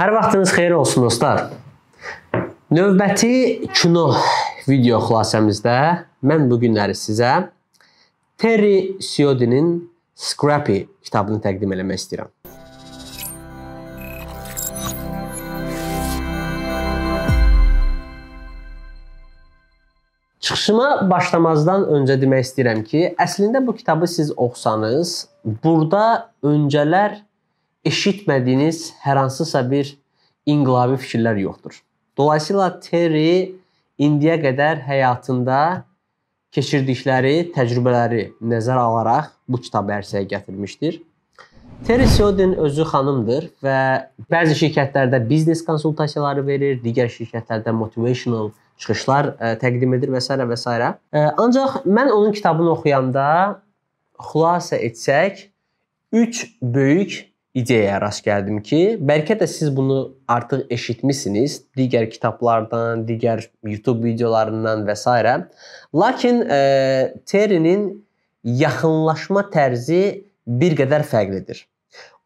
Hər vaxtınız xeyir olsun dostlar. Növbəti kino video xülasəmizdə mən bu günləri sizə Terry Siodinin Scrappy kitabını təqdim eləmək istəyirəm. Çıxışıma başlamazdan öncə demək istəyirəm ki, əslində bu kitabı siz oxusanız, burada öncələr eşitmədiyiniz hər hansısa bir inqilabi fikirlər yoxdur. Dolayısıyla Terry indiyə qədər həyatında keçirdikləri təcrübələri nəzərə alaraq bu kitabı ərsəyə gətirmişdir. Terry Sodin özü xanımdır və bəzi şirkətlərdə biznes konsultasiyaları verir, digər şirkətlərdə motivational çıxışlar ə, e, təqdim edir və s. və s. Ə, e, ancaq mən onun kitabını oxuyanda xülasə etsək, 3 böyük ideyaya rast gəldim ki, bəlkə də siz bunu artıq eşitmisiniz digər kitablardan, digər YouTube videolarından və s. Lakin e, Terinin yaxınlaşma tərzi bir qədər fərqlidir.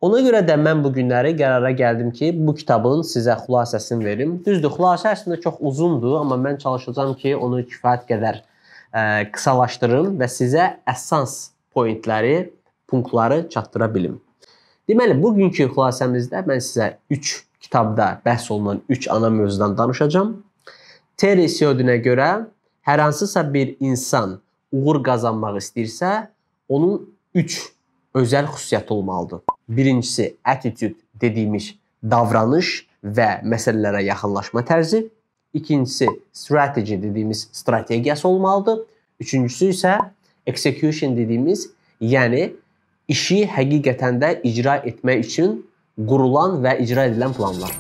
Ona görə də mən bu günləri qərara gəldim ki, bu kitabın sizə xülasəsini verim. Düzdür, xülasə əslində çox uzundur, amma mən çalışacağam ki, onu kifayət qədər ə, e, qısalaşdırım və sizə əsas pointləri, punktları çatdıra bilim. Deməli, bugünkü xülasəmizdə mən sizə 3 kitabda bəhs olunan 3 ana mövzudan danışacağam. Terry Sjödinə görə hər hansısa bir insan uğur qazanmaq istəyirsə, onun 3 özəl xüsusiyyəti olmalıdır. Birincisi attitude dediyimiz davranış və məsələlərə yaxınlaşma tərzi. İkincisi strategy dediyimiz strategiyası olmalıdır. Üçüncüsü isə execution dediyimiz, yəni işi həqiqətən də icra etmək üçün qurulan və icra edilən planlar.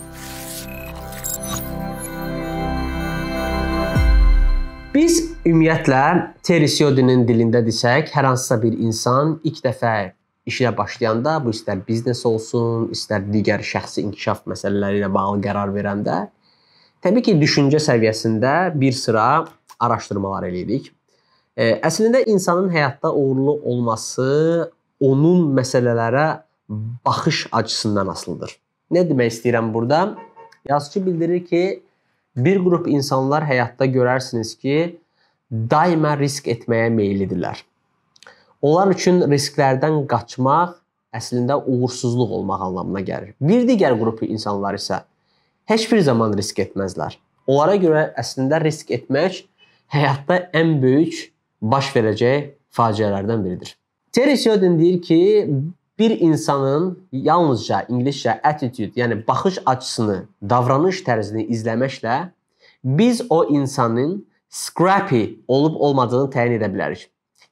Biz ümumiyyətlə Teresiodinin dilində desək, hər hansısa bir insan ilk dəfə işinə başlayanda, bu istər biznes olsun, istər digər şəxsi inkişaf məsələləri ilə bağlı qərar verəndə, təbii ki, düşüncə səviyyəsində bir sıra araşdırmalar eləyirik. E, əslində insanın həyatda uğurlu olması onun məsələlərə baxış açısından asılıdır. Nə demək istəyirəm burada? Yazıçı bildirir ki, bir qrup insanlar həyatda görərsiniz ki, daima risk etməyə meyllidirlər. Onlar üçün risklərdən qaçmaq əslində uğursuzluq olmaq anlamına gəlir. Bir digər qrup insanlar isə heç bir zaman risk etməzlər. Onlara görə əslində risk etmək həyatda ən böyük baş verəcək faciələrdən biridir. Terry Sheridan deyir ki, bir insanın yalnızca ingiliscə attitude, yəni baxış açısını, davranış tərzini izləməklə biz o insanın scrappy olub olmadığını təyin edə bilərik.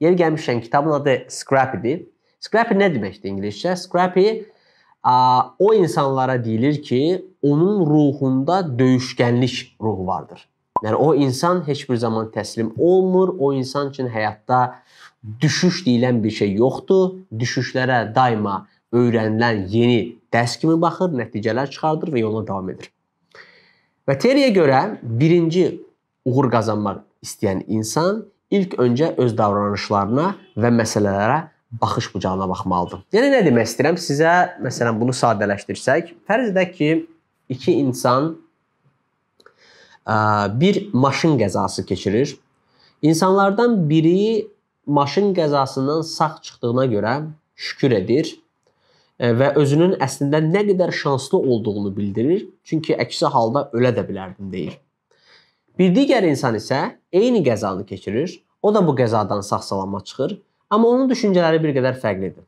Yeri gəlmişkən kitabın adı Scrappy-dir. Scrappy nə deməkdir ingiliscə? Scrappy o insanlara deyilir ki, onun ruhunda döyüşkənlik ruhu vardır. Yəni o insan heç bir zaman təslim olmur. O insan üçün həyatda düşüş deyilən bir şey yoxdur. Düşüşlərə daima öyrənilən yeni dərs kimi baxır, nəticələr çıxardır və yoluna davam edir. Və Teriyə görə birinci uğur qazanmaq istəyən insan ilk öncə öz davranışlarına və məsələlərə baxış bucağına baxmalıdır. Yəni nə demək istəyirəm? Sizə məsələn bunu sadələşdirsək, fərz edək ki, iki insan bir maşın qəzası keçirir. İnsanlardan biri maşın qəzasından sağ çıxdığına görə şükür edir e, və özünün əslində nə qədər şanslı olduğunu bildirir. Çünki əksi halda ölə də bilərdim deyir. Bir digər insan isə eyni qəzanı keçirir. O da bu qəzadan sağ-salamat çıxır, amma onun düşüncələri bir qədər fərqlidir.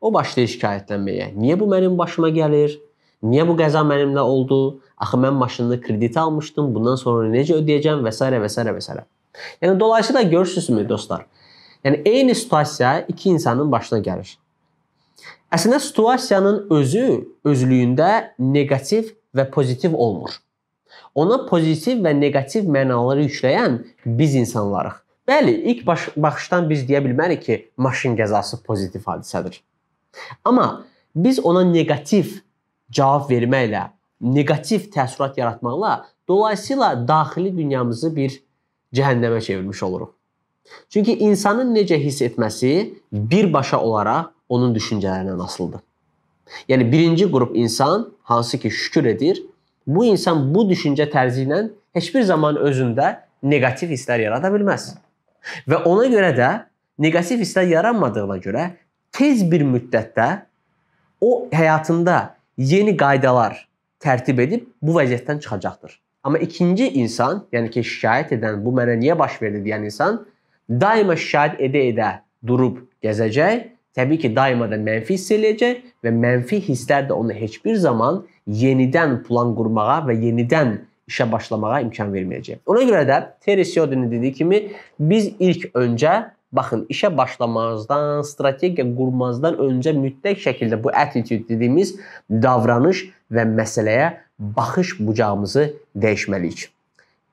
O başlayır şikayətlənməyə. Niyə bu mənim başıma gəlir? Niyə bu qəza mənimlə oldu? Axı mən maşını kreditə almışdım. Bundan sonra necə ödəyəcəm və s. və s. və s. Yəni dolayısıyla görürsünüzmü dostlar? Yəni eyni situasiya iki insanın başına gəlir. Əslində situasiyanın özü özlüyündə neqativ və pozitiv olmur. Ona pozitiv və neqativ mənaları yükləyən biz insanlarıq. Bəli, ilk baş, baxışdan biz deyə bilmərik ki, maşın qəzası pozitiv hadisədir. Amma biz ona neqativ cavab verməklə, neqativ təəssürat yaratmaqla dolayısıyla daxili dünyamızı bir cəhənnəmə çevirmiş oluruq. Çünki insanın necə hiss etməsi birbaşa olaraq onun düşüncələrindən asılıdır. Yəni birinci qrup insan hansı ki şükür edir, bu insan bu düşüncə tərzi ilə heç bir zaman özündə neqativ hisslər yarada bilməz. Və ona görə də neqativ hisslər yaranmadığına görə tez bir müddətdə o həyatında yeni qaydalar tərtib edib bu vəziyyətdən çıxacaqdır. Amma ikinci insan, yəni ki, şikayət edən bu mənə niyə baş verdi deyən insan daima şikayət edə-edə durub gəzəcək. Təbii ki, daima da mənfi hiss eləyəcək və mənfi hisslər də ona heç bir zaman yenidən plan qurmağa və yenidən işə başlamağa imkan verməyəcək. Ona görə də Terry Schiodinin dediyi kimi biz ilk öncə Baxın, işə başlamazdan, strategiya qurmazdan öncə mütləq şəkildə bu attitude dediyimiz davranış və məsələyə baxış bucağımızı dəyişməliyik.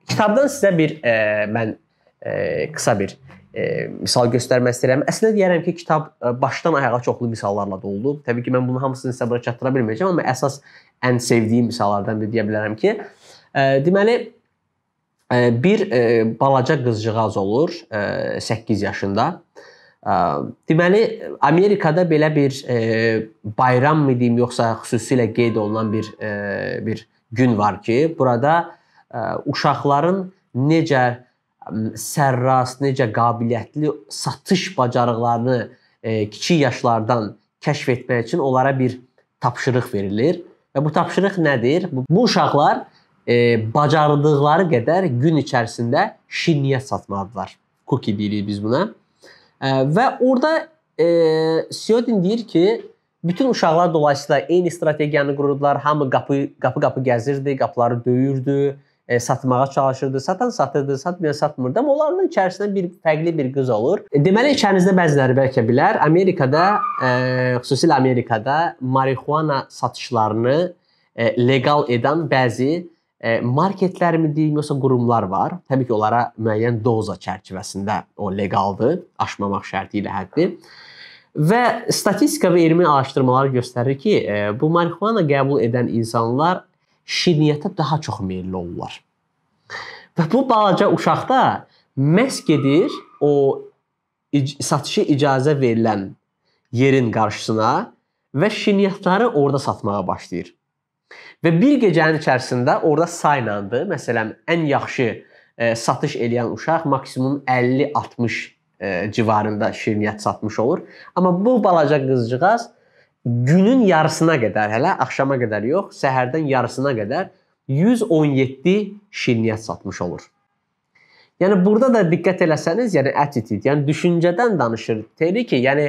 Kitabdan sizə bir e, mən e, qısa bir e, misal göstərmək istəyirəm. Əslində deyərəm ki, kitab e, başdan ayağa çoxlu misallarla doludur. Təbii ki, mən bunu hamısını sizə bura çatdıra bilməyəcəm, amma əsas ən sevdiyim misallardan biri deyə bilərəm ki, e, deməli bir balaca qızcığaz olur, 8 yaşında. Deməli, Amerikada belə bir bayram mı deyim, yoxsa xüsusilə qeyd olunan bir bir gün var ki, burada uşaqların necə sərrast, necə qabiliyyətli satış bacarıqlarını kiçik yaşlardan kəşf etmək üçün onlara bir tapşırıq verilir. Və bu tapşırıq nədir? Bu uşaqlar e, bacardıqları qədər gün içərisində şirniyə satmalıdırlar. Cookie deyirik biz buna. E, və orada e, Siyodin deyir ki, bütün uşaqlar dolayısıyla eyni strategiyanı qururdular. Hamı qapı qapı qapı gəzirdi, qapıları döyürdü, e, satmağa çalışırdı. Satan satırdı, satmayan satmırdı. Amma onların içərisində bir fərqli bir qız olur. E, deməli içərinizdə bəziləri bəlkə bilər. Amerikada, e, xüsusilə Amerikada marixuana satışlarını e, leqal edən bəzi marketlər mi deyim, yoxsa qurumlar var. Təbii ki, onlara müəyyən doza çərçivəsində o leqaldır, aşmamaq şərti ilə həddi. Və statistika və elmi araşdırmalar göstərir ki, bu marixuana qəbul edən insanlar şirniyyətə daha çox meylli olurlar. Və bu balaca uşaqda məhz gedir o satışı icazə verilən yerin qarşısına və şirniyyətləri orada satmağa başlayır. Və bir gecənin içərisində orada saylandı. Məsələn, ən yaxşı e, satış eləyən uşaq maksimum 50-60 e, civarında şirniyyat satmış olur. Amma bu balaca qızcığaz günün yarısına qədər, hələ axşama qədər yox, səhərdən yarısına qədər 117 şirniyyat satmış olur. Yəni burada da diqqət eləsəniz, yəni attitude, yəni düşüncədən danışır. Deyir ki, yəni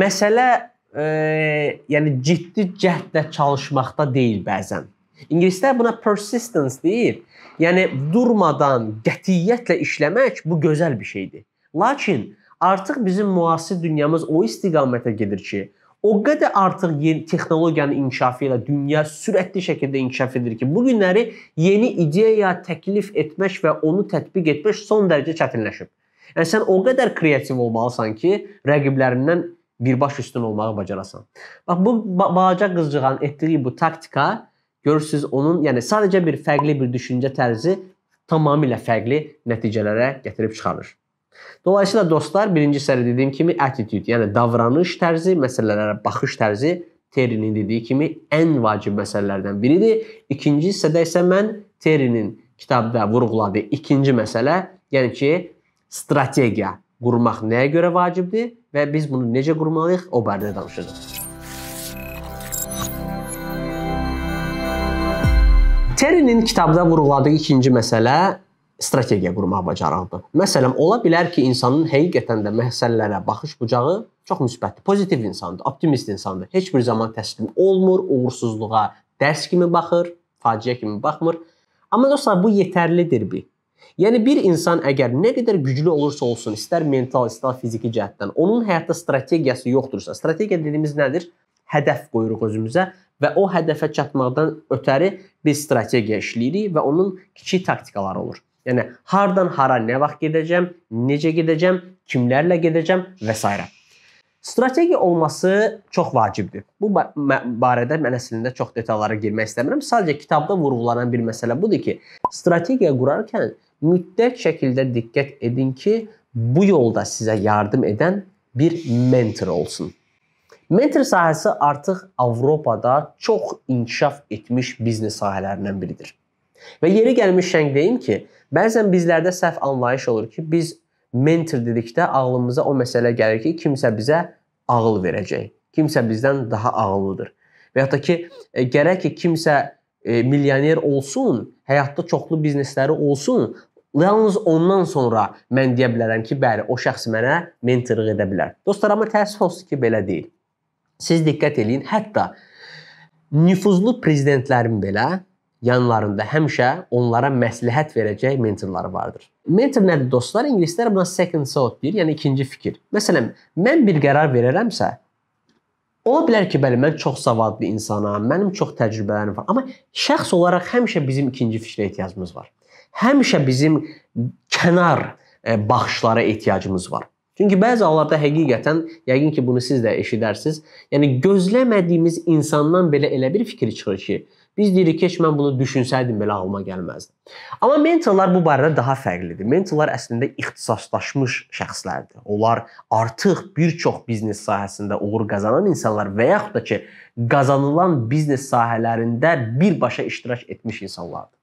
məsələ e, yəni ciddi cəhdlə çalışmaqda deyil bəzən. İngilislər buna persistence deyir. Yəni durmadan, qətiyyətlə işləmək bu gözəl bir şeydir. Lakin artıq bizim müasir dünyamız o istiqamətə gedir ki, o qədər artıq yeni texnologiyanın inkişafı ilə dünya sürətli şəkildə inkişaf edir ki, bu günləri yeni ideya təklif etmək və onu tətbiq etmək son dərəcə çətinləşib. Yəni sən o qədər kreativ olmalısan ki, rəqiblərindən birbaş üstün olmağı bacarasan. Bax bu ba balaca qızcığanın etdiyi bu taktika görürsüz onun yəni sadəcə bir fərqli bir düşüncə tərzi tamamilə fərqli nəticələrə gətirib çıxarır. Dolayısıyla dostlar, birinci sərdə dediyim kimi attitude, yəni davranış tərzi, məsələlərə baxış tərzi Terinin dediyi kimi ən vacib məsələlərdən biridir. İkinci hissədə isə mən Terinin kitabda vurğuladığı ikinci məsələ, yəni ki, strategiya, Qurmaq nəyə görə vacibdir və biz bunu necə qurmalıyıq? O barədə danışacağıq. Terinin kitabda vurğuladığı ikinci məsələ strategiya qurmaq bacarığıdır. Məsələn, ola bilər ki, insanın həqiqətən də məsələlərə baxış bucağı çox müsbətdir, pozitiv insandır, optimist insandır. Heç bir zaman təslim olmur, uğursuzluğa dərs kimi baxır, faciə kimi baxmır. Amma dostlar, bu yetərlidir bir. Yəni bir insan əgər nə qədər güclü olursa olsun, istər mental, istər fiziki cəhətdən, onun həyatda strategiyası yoxdursa, strategiya dediyimiz nədir? Hədəf qoyuruq özümüzə və o hədəfə çatmaqdan ötəri biz strategiya işləyirik və onun kiçik taktikaları olur. Yəni hardan hara, nə vaxt gedəcəm, necə gedəcəm, kimlərlə gedəcəm və s. Strategiya olması çox vacibdir. Bu barədə mən əslində çox detallara girmək istəmirəm. Sadəcə kitabda vurğulanan bir məsələ budur ki, strategiya qurarkən mütləq şəkildə diqqət edin ki, bu yolda sizə yardım edən bir mentor olsun. Mentor sahəsi artıq Avropada çox inkişaf etmiş biznes sahələrindən biridir. Və yeri gəlmişkən deyim ki, bəzən bizlərdə səhv anlayış olur ki, biz mentor dedikdə ağlımıza o məsələ gəlir ki, kimsə bizə ağıl verəcək. Kimsə bizdən daha ağıllıdır. Və hətta ki, e, gərək ki, kimsə e, milyoner olsun, həyatda çoxlu biznesləri olsun, Yalnız ondan sonra mən deyə bilərəm ki, bəli, o şəxs mənə mentorluq edə bilər. Dostlar, amma təəssüf olsun ki, belə deyil. Siz diqqət eləyin, hətta nüfuzlu prezidentlərin belə yanlarında həmişə onlara məsləhət verəcək mentorları vardır. Mentor nədir dostlar? İngilislər buna second thought deyir, yəni ikinci fikir. Məsələn, mən bir qərar verərəmsə, Ola bilər ki, bəli, mən çox savadlı insanam, mənim çox təcrübələrim var, amma şəxs olaraq həmişə bizim ikinci fikrə ehtiyacımız var. Həmişə bizim kənar e, baxışlara ehtiyacımız var. Çünki bəzi hallarda həqiqətən, yəqin ki, bunu siz də eşidərsiniz, yəni gözləmədiyimiz insandan belə elə bir fikir çıxır ki, Biz deyirik ki, heç mən bunu düşünsəydim belə ağlıma gəlməzdi. Amma mentorlar bu barədə daha fərqlidir. Mentorlar əslində ixtisaslaşmış şəxslərdir. Onlar artıq bir çox biznes sahəsində uğur qazanan insanlar və yaxud da ki, qazanılan biznes sahələrində birbaşa iştirak etmiş insanlardır.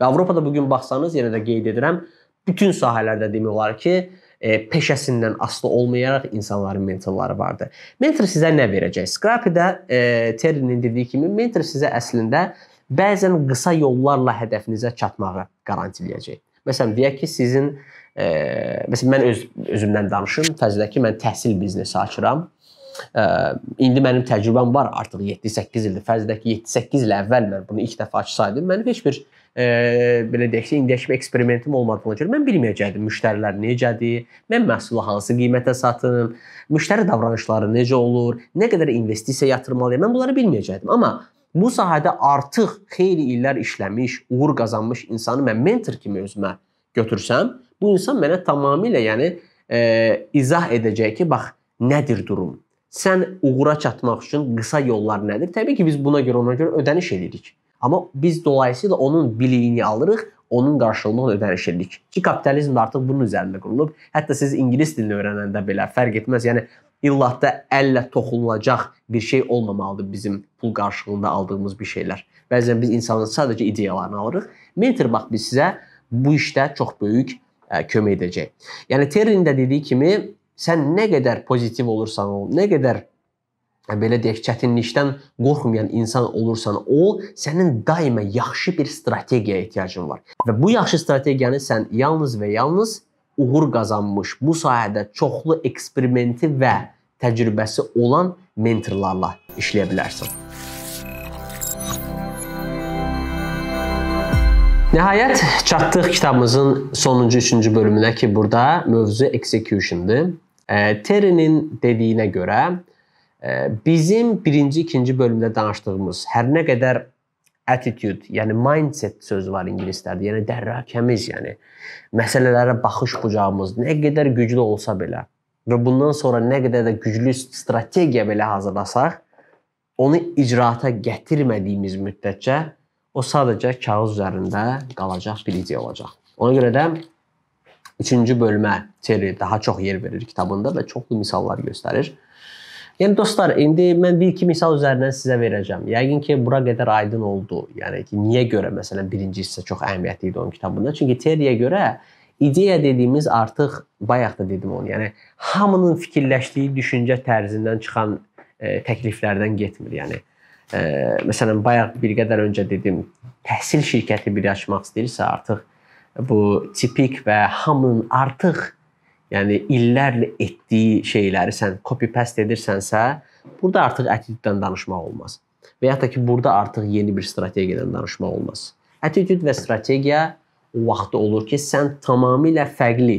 Və Avropada bu gün baxsanız, yenə də qeyd edirəm, bütün sahələrdə demək olar ki, e, peşəsindən aslı olmayaraq insanların mentorları vardı. Mentor sizə nə verəcək? Scrappy-də e, Terry'nin dediyi kimi mentor sizə əslində bəzən qısa yollarla hədəfinizə çatmağı qarantiləyəcək. Məsələn, deyək ki, sizin e, məsələn mən öz özümdən danışım. Fəzilə ki, mən təhsil biznesi açıram. Ə, e, indi mənim təcrübəm var artıq 7-8 ildir. Fərz edək ki, 7-8 il əvvəl mən bunu ilk dəfə açsaydım, mənim heç bir e, belə deyək ki, indiyəşmə eksperimentim olmadığına görə mən bilməyəcəydim müştərilər necədir, mən məhsulu hansı qiymətə satım, müştəri davranışları necə olur, nə qədər investisiya yatırmalıyam, mən bunları bilməyəcəydim. Amma bu sahədə artıq xeyli illər işləmiş, uğur qazanmış insanı mən mentor kimi özümə götürsəm, bu insan mənə tamamilə, yəni e, izah edəcək ki, bax nədir durum? Sən uğura çatmaq üçün qısa yollar nədir? Təbii ki, biz buna görə ona görə ödəniş edirik. Amma biz dolayısıyla onun biliyini alırıq, onun qarşılığını ödəniş edirik. Ki kapitalizm də artıq bunun üzərində qurulub. Hətta siz ingilis dilini öyrənəndə belə fərq etməz. Yəni illatda əllə toxunulacaq bir şey olmamalıdır bizim pul qarşılığında aldığımız bir şeylər. Bəzən biz insanın sadəcə ideyalarını alırıq. Mentor bax biz sizə bu işdə çox böyük ə, e, kömək edəcək. Yəni Terrin də dediyi kimi sən nə qədər pozitiv olursan ol, nə qədər belə deyək, çətinlikdən qorxmayan insan olursan, ol, sənin daima yaxşı bir strategiyaya ehtiyacın var. Və bu yaxşı strategiyanı sən yalnız və yalnız uğur qazanmış, bu sahədə çoxlu eksperimenti və təcrübəsi olan mentorlarla işləyə bilərsən. Nəhayət çatdıq kitabımızın sonuncu 3-cü bölümünə ki, burada mövzu execution-dır. E, Terinin dediyinə görə, Bizim birinci, ikinci bölümdə danışdığımız hər nə qədər attitude, yəni mindset sözü var ingilislərdə. Yəni dərrakəmiz, yəni məsələlərə baxış bucağımız nə qədər güclü olsa belə və bundan sonra nə qədər də güclü strategiya belə hazırlasaq, onu icraata gətirmədiyimiz müddətcə o sadəcə kağız üzərində qalacaq bir ideya olacaq. Ona görə də 3-cü bölmə Terry daha çox yer verir kitabında və çoxlu misallar göstərir. Yəni dostlar, indi mən bir iki misal üzərindən sizə verəcəm. Yəqin ki, bura qədər aydın oldu. Yəni ki, niyə görə məsələn birinci hissə çox əhəmiyyətli idi onun kitabında? Çünki Teriyə görə ideya dediyimiz artıq bayaq da dedim onu. Yəni hamının fikirləşdiyi düşüncə tərzindən çıxan e, təkliflərdən getmir. Yəni e, məsələn bayaq bir qədər öncə dedim, təhsil şirkəti bir açmaq istəyirsə artıq bu tipik və hamının artıq yəni illərlə etdiyi şeyləri sən copy-paste edirsənsə, burada artıq attitüddən danışmaq olmaz. Və ya da ki, burada artıq yeni bir strategiyadan danışmaq olmaz. Attitüd və strategiya o vaxtda olur ki, sən tamamilə fərqli,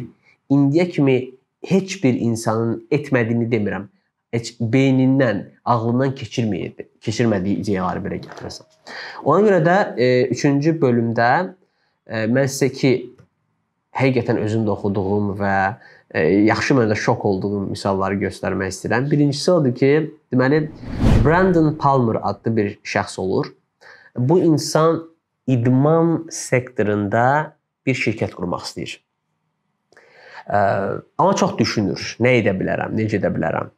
indiyə kimi heç bir insanın etmədiyini demirəm, heç beynindən, ağlından keçirməyib, keçirmədiyi ideyaları belə gətirəsən. Ona görə də 3-cü e, bölümdə e, mən sizə ki həqiqətən özüm də oxuduğum və e, E, yaxşı mənə şok olduğum misalları göstərmək istəyirəm. Birincisi odur ki, deməli Brandon Palmer adlı bir şəxs olur. Bu insan idman sektorunda bir şirkət qurmaq istəyir. Ə, e, amma çox düşünür. Nə edə bilərəm, necə edə bilərəm?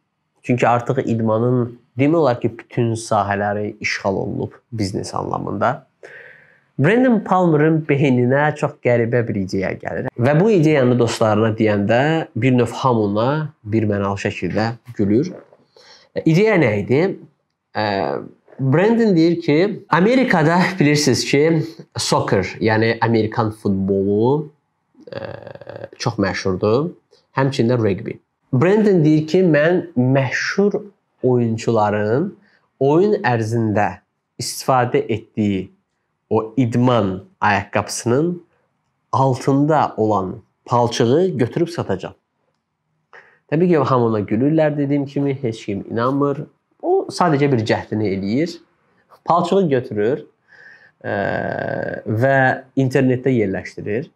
Çünki artıq idmanın demək olar ki, bütün sahələri işğal olunub biznes anlamında. Brandon Palmerın beyninə çox qəribə bir ideya gəlir və bu ideyanı dostlarına deyəndə bir növ hamına bir mənalı şəkildə gülür. E, ideya nə idi? E, Brandon deyir ki, Amerikada bilirsiniz ki, soccer, yəni Amerikan futbolu e, çox məşhurdur. Həmçində rugby. Brandon deyir ki, mən məşhur oyunçuların oyun ərzində istifadə etdiyi o idman ayaqqabısının altında olan palçığı götürüb satacaq. Təbii ki, hamı ona gülürlər dediyim kimi, heç kim inanmır. O sadəcə bir cəhdini eləyir. Palçığı götürür ə, e, və internetdə yerləşdirir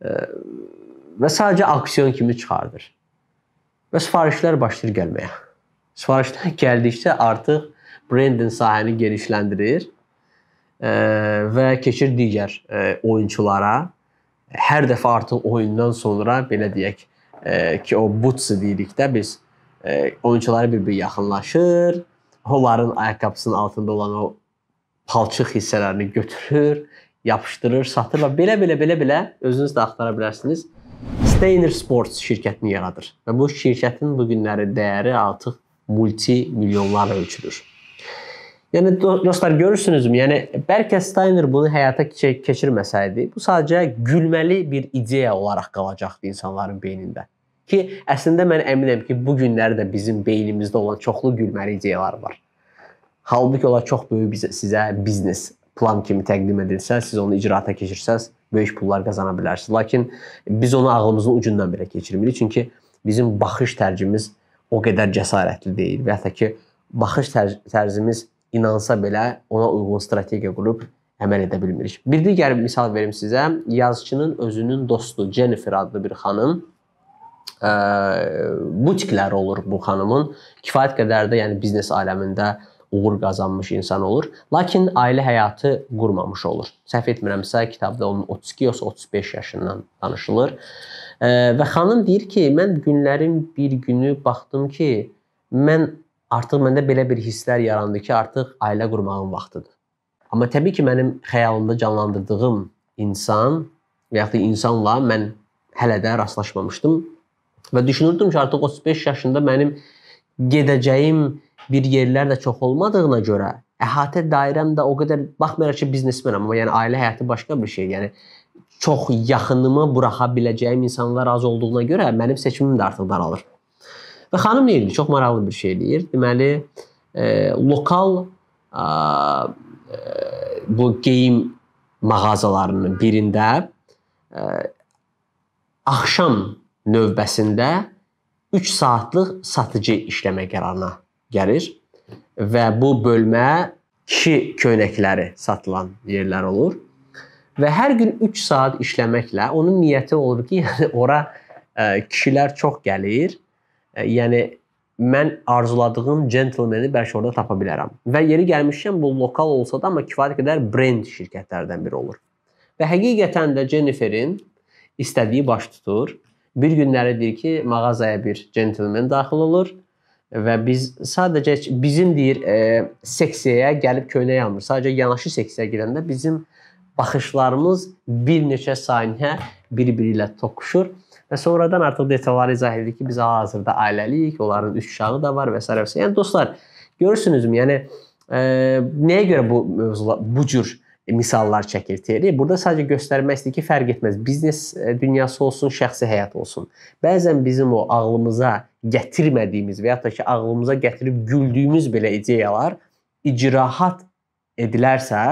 ə, e, və sadəcə aksiyon kimi çıxardır. Və sifarişlər başlayır gəlməyə. Sifarişlər gəldikcə artıq brendin sahəni genişləndirir və keçir digər e, oyunçulara. Hər dəfə artıq oyundan sonra belə deyək e, ki, o butsu deyirikdə biz e, oyunçulara bir-bir yaxınlaşır, onların ayaqqabısının altında olan o palçıq hissələrini götürür, yapışdırır, satır və belə-belə belə-belə özünüz də axtara bilərsiniz. Steiner Sports şirkətini yaradır və bu şirkətin bu günləri dəyəri artıq multi milyonlarla ölçülür. Yəni dostlar görürsünüzmü? Yəni bəlkə Steiner bunu həyata keçirməsəydi, bu sadəcə gülməli bir ideya olaraq qalacaqdı insanların beynində. Ki əslində mən əminəm ki, bu günləri də bizim beynimizdə olan çoxlu gülməli ideyalar var. Halbuki onlar çox böyük bizə, sizə biznes plan kimi təqdim edilsə, siz onu icraata keçirsəz, böyük pullar qazana bilərsiniz. Lakin biz onu ağlımızın ucundan belə keçirmirik, çünki bizim baxış tərcimiz o qədər cəsarətli deyil və hətta ki baxış tərz tərzimiz inansa belə ona uyğun strategiya qurub əməl edə bilmirik. Bir digər misal verim sizə. Yazıçının özünün dostu Jennifer adlı bir xanım ə, e, butikləri olur bu xanımın. Kifayət qədər də yəni biznes aləmində uğur qazanmış insan olur, lakin ailə həyatı qurmamış olur. Səhv etmirəmsə, kitabda onun 32 yoxsa 35 yaşından danışılır. E, və xanım deyir ki, mən günlərin bir günü baxdım ki, mən artıq məndə belə bir hisslər yarandı ki, artıq ailə qurmağın vaxtıdır. Amma təbii ki, mənim xəyalımda canlandırdığım insan və ya da insanla mən hələ də rastlaşmamışdım və düşünürdüm ki, artıq 35 yaşında mənim gedəcəyim bir yerlər də çox olmadığına görə əhatə dairəm də o qədər baxmayaraq ki, biznesmenəm, amma yəni ailə həyatı başqa bir şey. Yəni çox yaxınımı buraxa biləcəyim insanlar az olduğuna görə mənim seçimim də artıq daralır. Və xanım nə edir? Çox maraqlı bir şey eləyir. Deməli, e, lokal e, bu geyim mağazalarının birində e, axşam növbəsində 3 saatlıq satıcı işləmə qərarına gəlir və bu bölmə kişi köynəkləri satılan yerlər olur. Və hər gün 3 saat işləməklə onun niyyəti olur ki, yəni ora ə, e, kişilər çox gəlir E, yəni mən arzuladığım gentlemeni bəlkə orada tapa bilərəm. Və yeri gəlmişkən bu lokal olsa da, amma kifayət qədər brend şirkətlərdən biri olur. Və həqiqətən də Jenniferin istədiyi baş tutur. Bir günləri deyir ki, mağazaya bir gentleman daxil olur və biz sadəcə bizim deyir, e, seksiyaya gəlib köynək almır. Sadəcə yanaşı seksiyaya girəndə bizim baxışlarımız bir neçə saniyə bir-biri ilə toqquşur Və sonradan artıq detalları izah edir ki, biz hazırda ailəliyik, onların üç uşağı da var və s. və s. Yəni dostlar, görürsünüzmü? Yəni e, nəyə görə bu mövzular bu cür misallar çəkir Terry. Burada sadəcə göstərmək istəyir ki, fərq etməz. Biznes e, dünyası olsun, şəxsi həyat olsun. Bəzən bizim o ağlımıza gətirmədiyimiz və ya da ki, ağlımıza gətirib güldüyümüz belə ideyalar icraat edilərsə,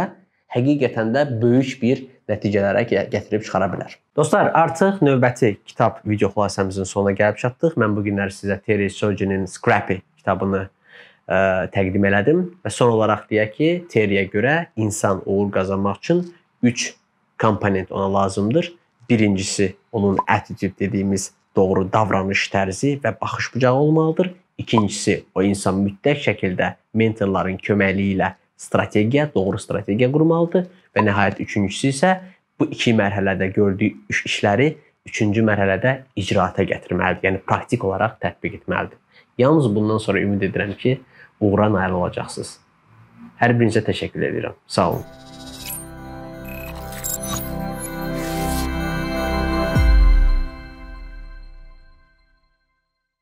həqiqətən də böyük bir nəticələrə gətirib çıxara bilər. Dostlar, artıq növbəti kitab video xülasəmizin sonuna gəlib çatdıq. Mən bu günlər sizə Terry Sojinin Scrappy kitabını ə, e, təqdim elədim və son olaraq deyək ki, Terryyə görə insan uğur qazanmaq üçün 3 komponent ona lazımdır. Birincisi onun attitude dediyimiz doğru davranış tərzi və baxış bucağı olmalıdır. İkincisi o insan mütləq şəkildə mentorların köməkliyi ilə strategiya, doğru strategiya qurmalıdır və nəhayət üçüncüsü isə bu iki mərhələdə gördüyü işləri üçüncü mərhələdə icraata gətirməlidir. Yəni praktik olaraq tətbiq etməlidir. Yalnız bundan sonra ümid edirəm ki, uğura nail olacaqsınız. Hər birinizə təşəkkür edirəm. Sağ olun.